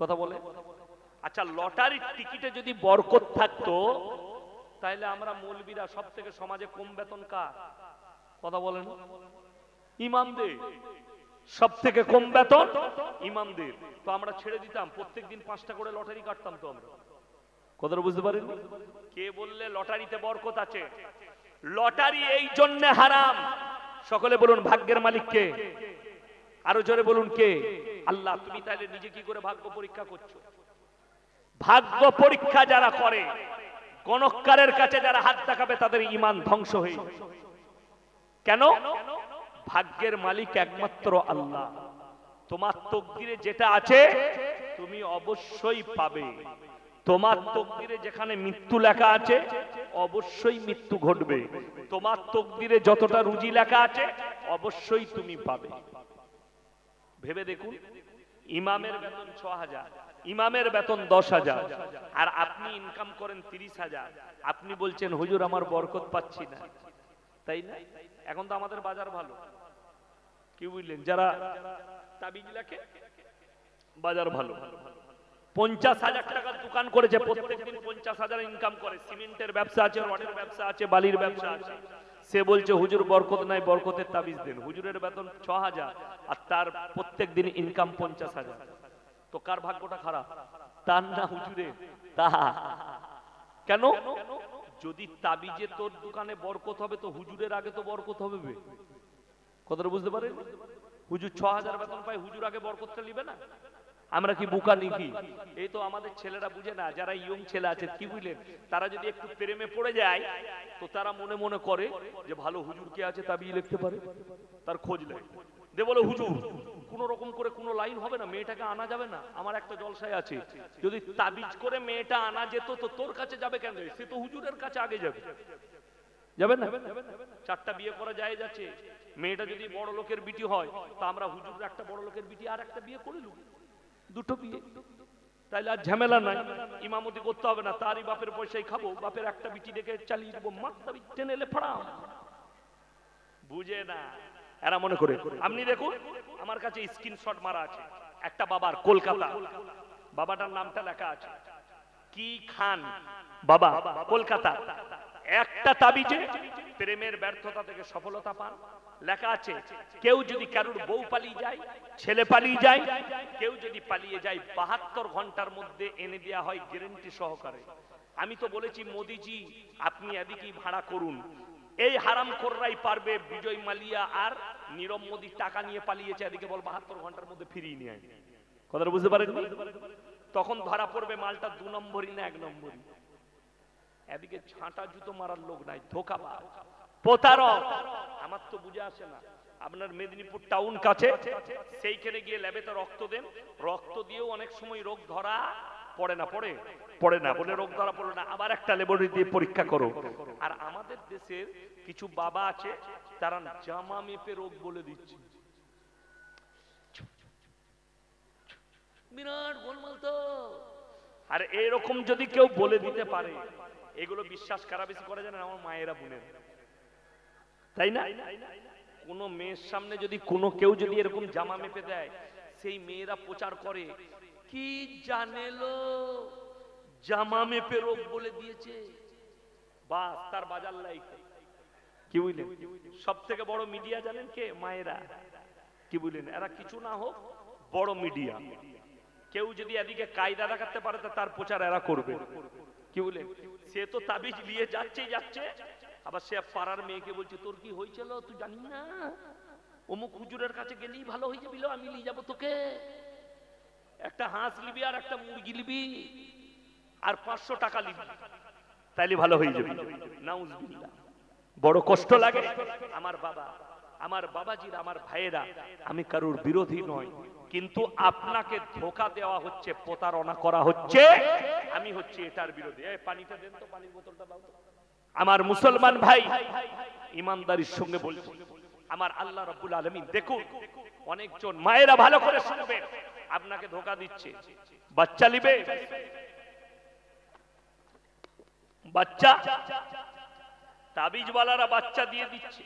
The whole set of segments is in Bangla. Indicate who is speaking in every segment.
Speaker 1: কথা বলে আচ্ছা লটারির টিকিটে যদি বরকত থাকতো তাহলে আমরা মৌলবীরা সব থেকে সমাজে কম বেতন কার কথা বলেন ইমামদের সব থেকে কম বেতন ইমামদের তো আমরা ছেড়ে দিতাম প্রত্যেক দিন পাঁচটা করে লটারি কাটতাম তো আমরা কথাটা বুঝতে পারেন কে বললে লটারিতে বরকত আছে লটারি এই জন্য হারাম সকলে বলুন ভাগ্যের মালিককে আরো জোরে বলুন কে আল্লাহ তুমি তাহলে নিজে কি করে ভাগ্য পরীক্ষা করছো ভাগ্য পরীক্ষা যারা করে গণকারের কাছে যারা হাত দেখাবে তাদের ইমান ধ্বংস হয়ে কেন ভাগ্যের মালিক একমাত্র আল্লাহ তোমার তকদিরে যেটা আছে তুমি অবশ্যই পাবে তোমার তকদিরে যেখানে মৃত্যু লেখা আছে অবশ্যই মৃত্যু ঘটবে তোমার তকদিরে যতটা রুজি লেখা আছে অবশ্যই তুমি পাবে ভেবে দেখুন ইমামের বেতন ছ হাজার ইমামের বেতন দশ হাজার আর আপনি ইনকাম করেন তিরিশ হাজার আপনি বলছেন হুজুর আমার বরকত পাচ্ছি না তাই না এখন তো আমাদের বাজার ভালো কি বুঝলেন যারা তাবিজ লাগে বাজার ভালো পঞ্চাশ হাজার টাকার দোকান করেছে প্রত্যেকদিন পঞ্চাশ হাজার ইনকাম করে সিমেন্টের ব্যবসা আছে রডের ব্যবসা আছে বালির ব্যবসা আছে সে বলছে হুজুর বরকত নাই বরকতের তাবিজ দেন হুজুরের বেতন ছ হাজার আর তার প্রত্যেক দিন ইনকাম পঞ্চাশ হাজার তো কার ভাগ্যটা খারাপ তার না হুজুরে তা কেন যদি তাবিজে তোর দোকানে বরকত হবে তো হুজুরের আগে তো বরকত হবে কতটা বুঝতে পারেন হুজুর ছ হাজার বেতন পায় হুজুর আগে বরকতটা নিবে না আমরা কি বুকা লিখি এই তো আমাদের ছেলেরা বুঝে না যারা ইয়ং ছেলে আছে কি বুঝলেন তারা যদি একটু প্রেমে পড়ে যায় তো তারা মনে মনে করে যে ভালো হুজুর কে আছে তাবি লিখতে পারে তার খোঁজ নেয় দে বলে হুজুর কোন রকম করে কোন লাইন হবে না মেয়েটাকে আনা যাবে না আমার একটা জলসায় আছে যদি তাবিজ করে মেয়েটা আনা যেত তো তোর কাছে যাবে কেন সে তো হুজুরের কাছে আগে যাবে যাবে না চারটা বিয়ে করা যায় যাচ্ছে মেয়েটা যদি বড় লোকের বিটি হয় তা আমরা হুজুর একটা বড় লোকের বিটি আর একটা বিয়ে করে লুকি দুটো বিয়ে তাইলে আর ঝামেলা নাই ইমামতি করতে হবে না তারই বাপের পয়সাই খাবো বাপের একটা বিটি ডেকে চালিয়ে দেবো মাত্রা টেনে এলে ফড়াও বুঝে না এরা মনে করে আপনি দেখুন আমার কাছে স্ক্রিনশট মারা আছে একটা বাবার কলকাতা বাবাটার নামটা লেখা আছে কি খান
Speaker 2: বাবা কলকাতা
Speaker 1: একটা তাবিজে প্রেমের ব্যর্থতা থেকে সফলতা পান লেখা আছে কেউ যদি কারুর বউ পালিয়ে যায় ছেলে পালিয়ে যায় কেউ যদি পালিয়ে যায় বাহাত্তর ঘন্টার মধ্যে এনে দেওয়া হয় গ্যারেন্টি সহকারে আমি তো বলেছি মোদিজি আপনি এদিকেই ভাড়া করুন এই হারাম খোররাই পারবে বিজয় মালিয়া আর নীরব মোদি টাকা নিয়ে পালিয়েছে এদিকে বল বাহাত্তর ঘন্টার মধ্যে ফিরিয়ে নিয়ে কথাটা বুঝতে পারেন তখন ধরা পড়বে মালটা দু নম্বরই না এক নম্বরই এদিকে ছাঁটা জুতো মারার লোক নাই ধোকাবাজ পোতার আমার তো বুঝে আসে না আপনার মেদিনীপুর টাউন কাছে সেইখানে গিয়ে ল্যাবেতে রক্ত দেন রক্ত দিয়েও অনেক সময় রোগ ধরা পড়ে না পড়ে পড়ে না বলে রোগ ধরা পড়ে না আবার একটা ল্যাবরেটরি দিয়ে পরীক্ষা করো আর আমাদের দেশের কিছু বাবা আছে তারা জামা মেপে রোগ বলে দিচ্ছে বিরাট গোলমাল তো আর এরকম যদি কেউ বলে দিতে পারে এগুলো বিশ্বাস কারা বেশি করে জানেন আমার মায়েরা বোনের তাই না কোন মেয়ের সামনে যদি কোন কেউ যদি এরকম জামা মেপে দেয় সেই মেয়েরা প্রচার করে কি জানেলো জামা মেপে রোগ বলে দিয়েছে বা তার বাজার লাইফ কি বুঝলেন সব থেকে বড় মিডিয়া জানেন কে মায়েরা কি বুঝলেন এরা কিছু না হোক বড় মিডিয়া কেউ যদি এদিকে কায়দা দেখাতে পারে তার প্রচার এরা করবে কি বুঝলেন সে তো তাবিজ নিয়ে যাচ্ছে যাচ্ছে আবার সে পাড়ার মেয়েকে বলছে তোর কি হয়েছিল তুই জানি না অমুক হুজুরের কাছে গেলেই ভালো হয়ে যাবিল আমি নিয়ে যাবো তোকে একটা হাঁস লিবি আর একটা মুরগি লিবি আর পাঁচশো টাকা লিবি তাইলে ভালো হয়ে যাবি না বড় কষ্ট লাগে আমার বাবা আমার বাবাজির আমার ভাইয়েরা আমি কারোর বিরোধী নয় কিন্তু আপনাকে ধোকা দেওয়া হচ্ছে প্রতারণা করা হচ্ছে আমি হচ্ছে এটার বিরোধী পানিটা দেন তো পানির বোতলটা দাও আমার মুসলমান ভাই ইমানদারির সঙ্গে বলছি আমার আল্লাহ রব্বুল আলমিন দেখুন অনেকজন মায়েরা ভালো করে শুনবে আপনাকে ধোকা দিচ্ছে বাচ্চা নিবে বাচ্চা তাবিজওয়ালারা বাচ্চা দিয়ে দিচ্ছে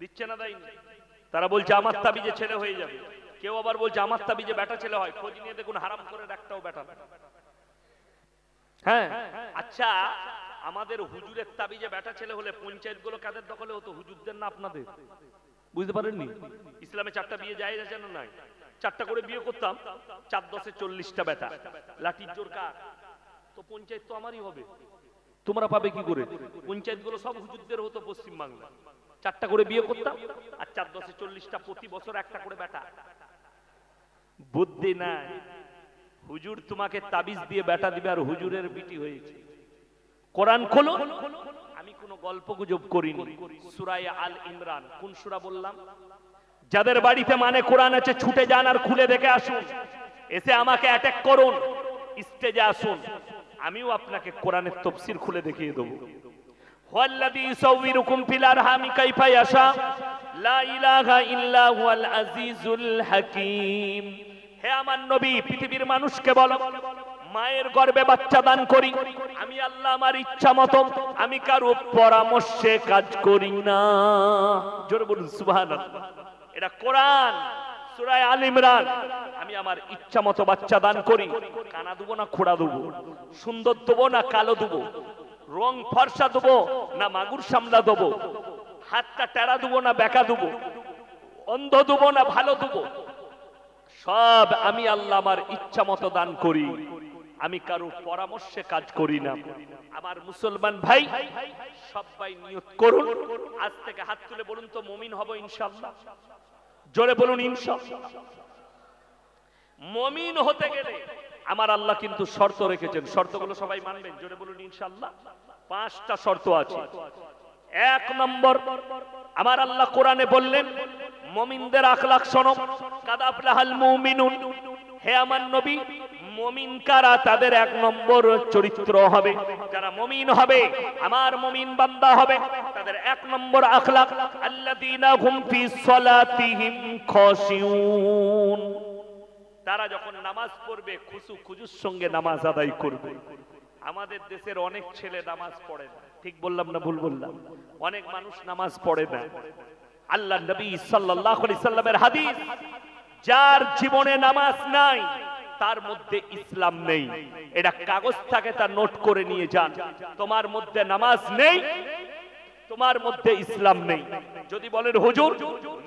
Speaker 1: দিচ্ছে না তাই তারা বলছে আমার তাবিজে ছেলে হয়ে যাবে কেউ আবার বলছে আমার যে ব্যাটা ছেলে হয় খোঁজ নিয়ে দেখুন হারাম করে একটাও ব্যাটা হ্যাঁ আচ্ছা আমাদের হুজুরের যে ব্যাটা ছেলে হলে পঞ্চায়েত গুলো কাদের দখলে হতো হুজুরদের না আপনাদের বুঝতে পারেননি ইসলামে চারটা বিয়ে যায় আছে না নাই চারটা করে বিয়ে করতাম চার দশে চল্লিশটা বেটা লাঠির জোর কার তো পঞ্চায়েত তো আমারই হবে তোমরা পাবে কি করে পঞ্চায়েত গুলো সব হুজুরদের হতো পশ্চিমবাংলা চারটা করে বিয়ে করতাম আর চার দশে চল্লিশটা প্রতি বছর একটা করে বেটা বুদ্ধি নাই হুজুর তোমাকে তাবিজ দিয়ে বেটা দিবে আর হুজুরের বিটি হয়েছে কোরআন খোলো আমি কোন গল্প গুজব করিনি সুরায় আল ইমরান কোন সুরা বললাম যাদের বাড়িতে মানে কোরআন আছে ছুটে যান আর খুলে দেখে আসুন এসে আমাকে অ্যাটাক করুন স্টেজে আসুন আমিও আপনাকে কোরআনের তফসির খুলে দেখিয়ে দেবো হুয়াল্লাযী ইউসাউউরুকুম ফিল আরহামি কাইফা ইয়াশা হাকিম হে আমার নবী পৃথিবীর মানুষকে বলো মায়ের গর্বে বাচ্চা দান করি আমি আল্লাহ আমার ইচ্ছা মতো আমি কারো পরামর্শে কাজ করি না জোর বলুন সুবাহ এটা কোরআন সুরায় আল আমি আমার ইচ্ছা মতো বাচ্চা দান করি কানা দেবো না খোড়া দেবো সুন্দর দেবো না কালো দেবো রং ফর্সা দেবো না মাগুর সামলা দেবো হাতটা টেরা দেবো না বেকা দেবো অন্ধ দেবো না ভালো দেবো সব আমি আল্লাহ আমার ইচ্ছা মতো দান করি আমি কারো পরামর্শে কাজ করি না আমার মুসলমান ভাই সবাই নিয়োগ করুন আজ থেকে হাত তুলে বলুন তো মমিন হব ইনশাল্লাহ জোরে বলুন ইনশাল্লাহ মমিন হতে গেলে আমার আল্লাহ কিন্তু শর্ত রেখেছেন শর্তগুলো সবাই মানবেন জোরে বলুন ইনশাল্লাহ পাঁচটা শর্ত আছে এক নম্বর আমার আল্লাহ কোরআনে বললেন মমিনদের আখলাখ সনম কাদাফলাহাল মুমিনুন হে আমার নবী তাদের এক নম্বর চরিত্র হবে যারা মমিন হবে আমার মমিন বান্দা হবে তাদের এক নম্বর সলাতিহিম খসিউন তারা যখন নামাজ পড়বে খুসু খুজুর সঙ্গে নামাজ আদায় করবে আমাদের দেশের অনেক ছেলে নামাজ পড়ে না ঠিক বললাম না ভুল বললাম অনেক মানুষ নামাজ পড়ে না আল্লাহ নবী সাল্লাল্লাহু সাল্লামের হাদিস যার জীবনে নামাজ নাই তার মধ্যে ইসলাম নেই এটা কাগজ থাকে তা নোট করে নিয়ে যান তোমার মধ্যে নামাজ নেই তোমার মধ্যে ইসলাম নেই যদি বলেন হুজুর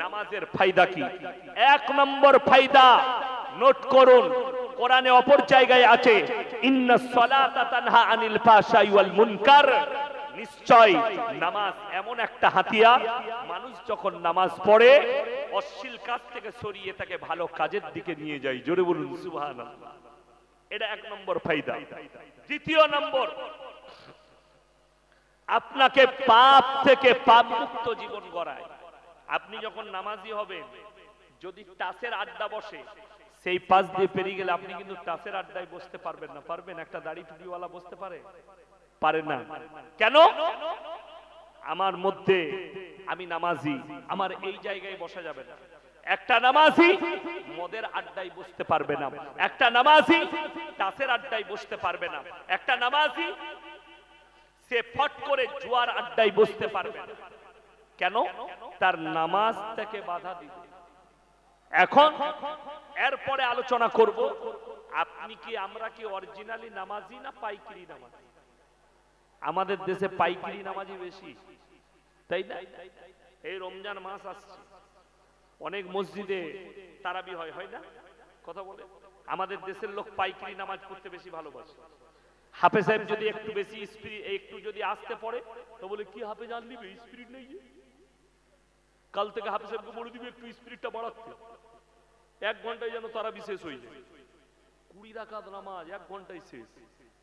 Speaker 1: নামাজের ফাইদা কি এক নম্বর ফাইদা নোট করুন কোরআনে অপর জায়গায় আছে ইন্না সলাতা তানহা আনিল ফাশাই ওয়াল মুনকার নিশ্চয় নামাজ এমন একটা হাতিয়া মানুষ যখন নামাজ পড়ে অশ্লীল কাজ থেকে সরিয়ে তাকে ভালো কাজের দিকে নিয়ে যায় জোরে বলুন সুভান এটা এক নম্বর ফায়দা দ্বিতীয় নম্বর আপনাকে পাপ থেকে পাপ মুক্ত জীবন গড়ায় আপনি যখন নামাজি হবেন যদি তাসের আড্ডা বসে সেই পাশ দিয়ে পেরিয়ে গেলে আপনি কিন্তু তাসের আড্ডায় বসতে পারবেন না পারবেন একটা দাড়ি টুপিওয়ালা বসতে পারে পারে না কেন আমার মধ্যে আমি নামাজি আমার এই জায়গায় বসা যাবে না একটা নামাজি মদের আড্ডায় বসতে পারবে না একটা নামাজি তাসের আড্ডায় বসতে পারবে না একটা নামাজি সে ফট করে জুয়ার আড্ডায় বসতে পারবে না কেন তার নামাজ থেকে বাধা দিবে এখন এরপরে আলোচনা করব আপনি কি আমরা কি অরিজিনালি নামাজি না পাইকারি নামাজি আমাদের দেশে পাইকারি নামাজি বেশি তাই না এই রমজান মাস আসছে অনেক মসজিদে তারাবি হয় হয় না কথা বলে আমাদের দেশের লোক পাইকারি নামাজ পড়তে বেশি ভালোবাসে হাফে সাহেব যদি একটু বেশি স্পিরিট একটু যদি আসতে পড়ে তো বলে কি হাফে জান দিবে স্পিরিট নেই কাল থেকে হাফে সাহেবকে বলে দিবে একটু স্পিরিটটা বাড়াতে এক ঘন্টায় যেন তারা বিশেষ হয়ে যায় কুড়ি রাখাত নামাজ এক ঘন্টায় শেষ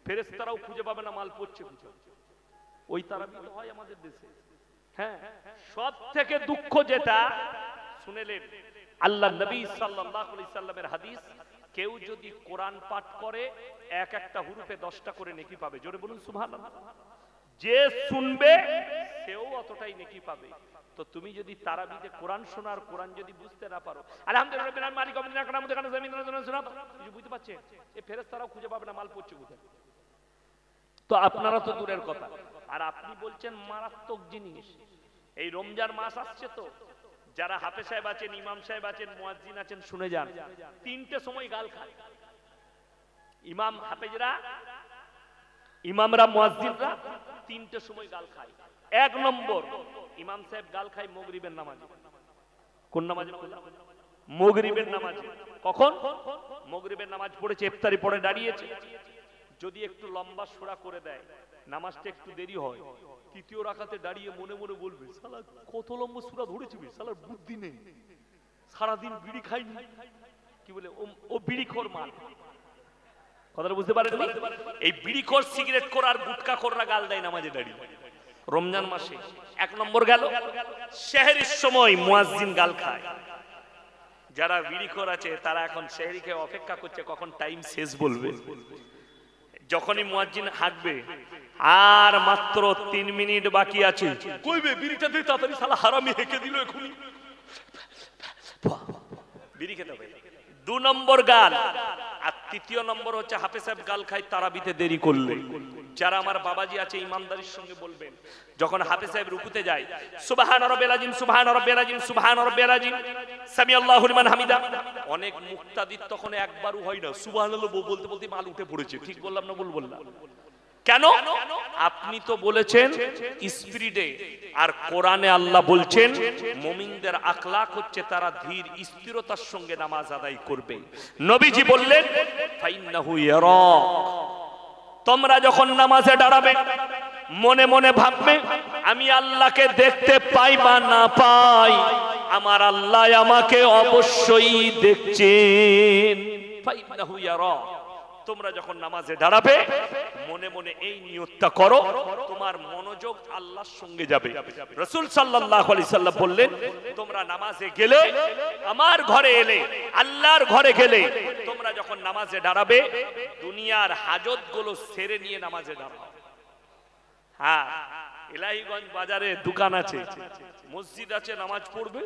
Speaker 1: ফেরেস্তারাও খুঁজে পাবে না মাল পড়ছে খুঁজে ওই তারা বিল হয় আমাদের দেশে হ্যাঁ সব থেকে দুঃখ যেটা শুনেলেন আল্লাহ নবী সাল্লাল্লাহু আলাইহি সাল্লামের হাদিস কেউ যদি কোরআন পাঠ করে এক একটা হুরুফে দশটা করে নেকি পাবে জোরে বলুন সুবহানাল্লাহ যে শুনবে সেও অতটাই নেকি পাবে তো তুমি যদি তারাবিতে কোরআন শোনার কোরআন যদি বুঝতে না পারো আলহামদুলিল্লাহ মালিক আমাদের কানে জমিন কিছু বুঝতে পারছে এ ফেরেশতারাও খুঁজে পাবে না মাল পড়ছে কোথায় তো আপনারা তো দূরের কথা আর আপনি বলছেন মারাত্মক জিনিস এই রমজান মাস আসছে তো যারা হাফে সাহেব আছেন ইমাম সাহেব আছেন মোয়াজিন আছেন শুনে যান তিনটে সময় গাল খায় ইমাম হাফেজরা ইমামরা মোয়াজিনরা তিনটে সময় গাল খায় এক নম্বর ইমাম সাহেব গাল খায় মগরিবের নামাজে কোন নামাজে মগরিবের নামাজে কখন মগরিবের নামাজ পড়েছে ইফতারি পড়ে দাঁড়িয়েছে যদি একটু লম্বা সোরা করে দেয় নামাজটা একটু দেরি হয় তৃতীয় রাখাতে দাঁড়িয়ে মনে মনে বলবে সালা কত লম্বা সুরা ধরেছি সালার বুদ্ধি নেই সারাদিন বিড়ি খাইনি কি বলে ও বিড়িখোর মাল কথাটা বুঝতে পারেন এই সিগারেট খোর গুটকা খোররা গাল দেয় নামাজে দাঁড়িয়ে রমজান মাসে এক নম্বর গেল শেহরির সময় মুয়াজ্জিন গাল খায় যারা বিড়িখোর আছে তারা এখন শেহরিকে অপেক্ষা করছে কখন টাইম শেষ বলবে যখনই মুয়াজ্জিন হাঁটবে আর মাত্র তিন মিনিট বাকি আছে কইবে বিড়িটা দিয়ে তাড়াতাড়ি শালা হারামি হেঁকে দিল এখনই বিড়ি খেতে হবে দু নম্বর গাল আর তৃতীয় নম্বর হচ্ছে হাফে সাহেব গাল খাই তারাবিতে দেরি করলে যারা আমার বাবাজি আছে ইমানদারির সঙ্গে বলবেন যখন হাফে সাহেব রুকুতে যায় সুবাহান আর বেলাজিম সুবাহান আর বেলাজিম সুবাহান আর বেলাজিম সামি আল্লাহ হরিমান হামিদা অনেক মুক্তাদির তখন একবারও হয় না সুবাহান বলতে বলতে মাল উঠে পড়েছে ঠিক বললাম না বলবো বললাম কেন আপনি তো বলেছেন স্পিরিটে আর কোরআনে আল্লাহ বলছেন মমিনদের আখলাক হচ্ছে তারা ধীর স্থিরতার সঙ্গে নামাজ আদায় করবে নবীজি বললেন তোমরা যখন নামাজে দাঁড়াবে মনে মনে ভাববে আমি আল্লাহকে দেখতে পাই বা না পাই আমার আল্লাহ আমাকে অবশ্যই দেখছেন ফাইন্নাহু ইয়ারা তোমরা যখন নামাজে দাঁড়াবে মনে মনে এই নিয়তটা করো তোমার মনোযোগ আল্লাহর সঙ্গে যাবে রসুল সাল্লাহ আলি সাল্লাম বললেন তোমরা নামাজে গেলে আমার ঘরে এলে আল্লাহর ঘরে গেলে তোমরা যখন নামাজে দাঁড়াবে দুনিয়ার হাজত গুলো সেরে নিয়ে নামাজে দাঁড়াও হ্যাঁ এলাহিগঞ্জ বাজারে দোকান আছে মসজিদ আছে নামাজ পড়বে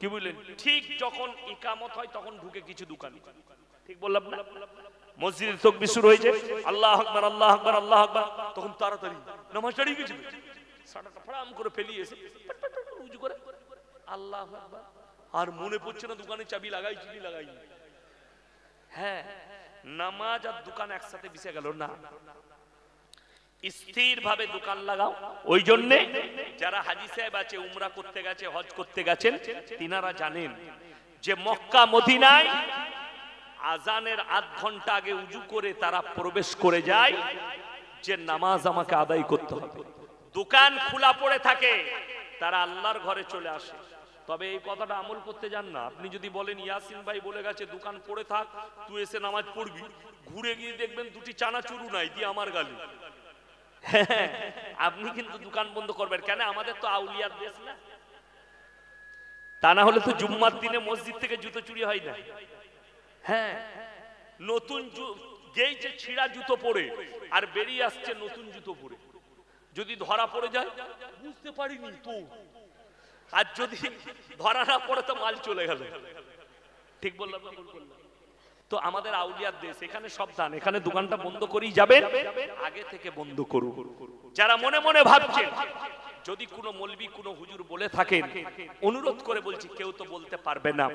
Speaker 1: কি বললেন ঠিক যখন ইকামত হয় তখন ঢুকে কিছু দোকান ঠিক বললাম না মসজিদে তকবির শুরু হয়েছে আল্লাহ আকবার আল্লাহ আকবার আল্লাহ আকবার তখন তাড়াতাড়ি নামাজ দাঁড়িয়ে গেছিল সাড়াটা ফড়াম করে ফেলিয়েছে উজু করে আল্লাহ আকবার আর মনে পড়ছে না দোকানে চাবি লাগাই চিবি লাগাই হ্যাঁ নামাজ আর দোকান একসাথে বিষে গেল না স্থির দোকান লাগাও ওই জন্যে যারা হাজি সাহেব আছে উমরা করতে গেছে হজ করতে গেছেন তিনারা জানেন যে মক্কা মদিনায় আজানের আধ ঘন্টা আগে উজু করে তারা প্রবেশ করে যায় যে নামাজ আমাকে আদায় করতে হবে দোকান খোলা পড়ে থাকে তারা আল্লাহর ঘরে চলে আসে তবে এই কথাটা আমল করতে যান না আপনি যদি বলেন ইয়াসিন ভাই বলে গেছে দোকান পড়ে থাক তুই এসে নামাজ পড়বি ঘুরে গিয়ে দেখবেন দুটি চানা চুরু নাই দিয়ে আমার গালি আপনি কিন্তু দোকান বন্ধ করবেন কেন আমাদের তো আউলিয়ার দেশ না তা না হলে তো জুম্মার দিনে মসজিদ থেকে জুতো চুরি হয় না হ্যাঁ নতুন যেই যে ছিঁড়া জুতো পরে আর বেরিয়ে আসছে নতুন জুতো পরে যদি ধরা পড়ে যায় বুঝতে পারিনি তো আর যদি ধরা না পড়ে তো মাল চলে গেল ঠিক বললাম তো আমাদের আউলিয়ার দেশ এখানে সব দান এখানে দোকানটা বন্ধ করেই যাবে আগে থেকে বন্ধ করু যারা মনে মনে ভাবছে যদি কোনো মলবি কোনো হুজুর বলে থাকেন অনুরোধ করে বলছি কেউ তো বলতে পারবে না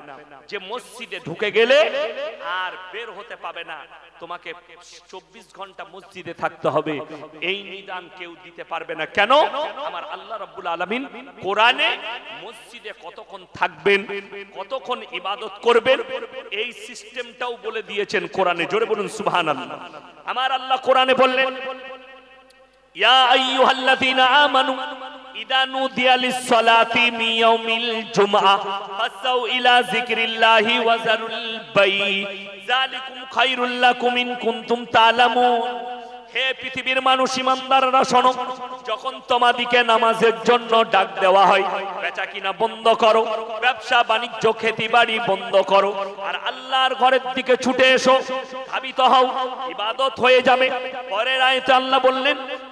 Speaker 1: যে মসজিদে ঢুকে গেলে আর বের হতে পাবে না তোমাকে চব্বিশ ঘন্টা মসজিদে থাকতে হবে এই নিদান কেউ দিতে পারবে না কেন আমার আল্লাহ রব্বুল আলমিন কোরআনে মসজিদে কতক্ষণ থাকবেন কতক্ষণ ইবাদত করবেন এই সিস্টেমটাও বলে দিয়েছেন কোরআনে জোরে বলুন সুবহান আল্লাহ আমার আল্লাহ কোরআনে বললেন ইয়া আইয়ুহাল্লাযীনা আমানু হে পৃথিবীর মানুষ শোনো যখন তোমাদিকে নামাজের জন্য ডাক দেওয়া হয় বেচা কিনা বন্ধ করো ব্যবসা বাণিজ্য খেতি বাড়ি বন্ধ করো আর আল্লাহর ঘরের দিকে ছুটে এসো ভাবিত হও ইবাদত হয়ে যাবে পরের আয়তে আল্লাহ বললেন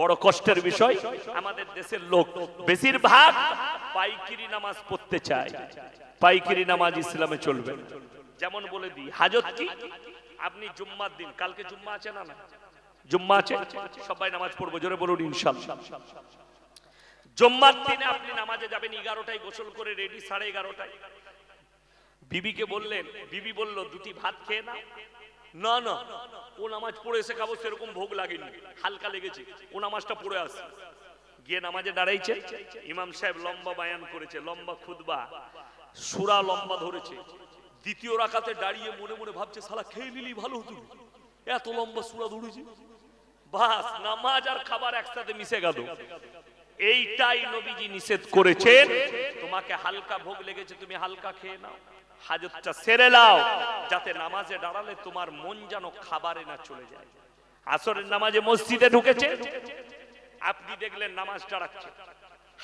Speaker 1: বড় কষ্টের বিষয় আমাদের দেশের লোক বেশিরভাগ পাইকিরি নামাজ পড়তে চায় পাইকিরি নামাজ ইসলামে চলবে যেমন বলে দিই হাজত কি আপনি জুম্মার দিন কালকে জুম্মা আছে না জুম্মা আছে সবাই নামাজ পড়বো জোরে বলুন ইনশাল্লাহ জুম্মার দিনে আপনি নামাজে যাবেন এগারোটায় গোসল করে রেডি সাড়ে এগারোটায় বিবিকে বললেন বিবি বলল দুটি ভাত খেয়ে না না না ও নামাজ পড়ে এসে খাবো সেরকম ভোগ লাগেনি হালকা লেগেছে ও নামাজটা পড়ে আস গিয়ে নামাজে দাঁড়াইছে ইমাম সাহেব লম্বা বায়ান করেছে লম্বা খুদবা সুরা লম্বা ধরেছে দ্বিতীয় রাখাতে দাঁড়িয়ে মনে মনে ভাবছে সালা খেয়ে নিলি ভালো হতো এত লম্বা সুরা ধরেছে বাস নামাজ আর খাবার একসাথে মিশে গেল এইটাই নবীজি নিষেধ করেছেন তোমাকে হালকা ভোগ লেগেছে তুমি হালকা খেয়ে নাও হাজতটা সেরে লাও যাতে নামাজে দাঁড়ালে তোমার মন যেন খাবারে না চলে যায় আসরের নামাজে মসজিদে ঢুকেছে আপনি দেখলেন নামাজ দাঁড়াচ্ছে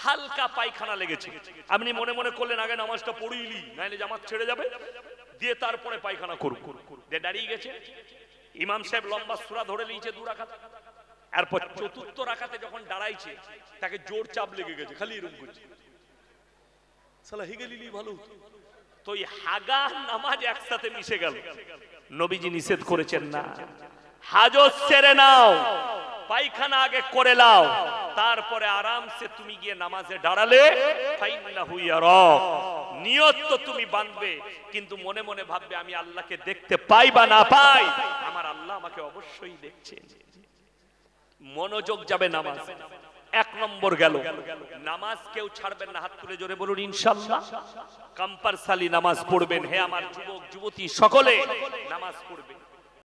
Speaker 1: হালকা পায়খানা লেগেছে আপনি মনে মনে করলেন আগে নামাজটা পড়িলি নাইলে জামাত ছেড়ে যাবে দিয়ে তারপরে পায়খানা করুক দিয়ে দাঁড়িয়ে গেছে ইমাম সাহেব লম্বা সুরা ধরে নিয়েছে দু রাখাত এরপর চতুর্থ রাখাতে যখন দাঁড়াইছে তাকে জোর চাপ লেগে গেছে খালি এরকম করছে সালা হিগে লিলি ভালো তো এই হাগা নামাজ একসাথে মিশে গেল নবীজি নিষেধ করেছেন না হাজত সেরে নাও পায়খানা আগে করে লাও তারপরে আরামসে তুমি গিয়ে নামাজে দাঁড়ালে নিয়ত তো তুমি বাঁধবে কিন্তু মনে মনে ভাববে আমি আল্লাহকে দেখতে পাই বা না পাই আমার আল্লাহ আমাকে অবশ্যই দেখছে মনোযোগ যাবে নামাজ এক নম্বর গেল নামাজ কেউ ছাড়বেন না হাত তুলে জোরে বলুন ইনশাল্লাহ কম্পারসালি নামাজ পড়বেন হে আমার যুবক যুবতী সকলে নামাজ পড়বে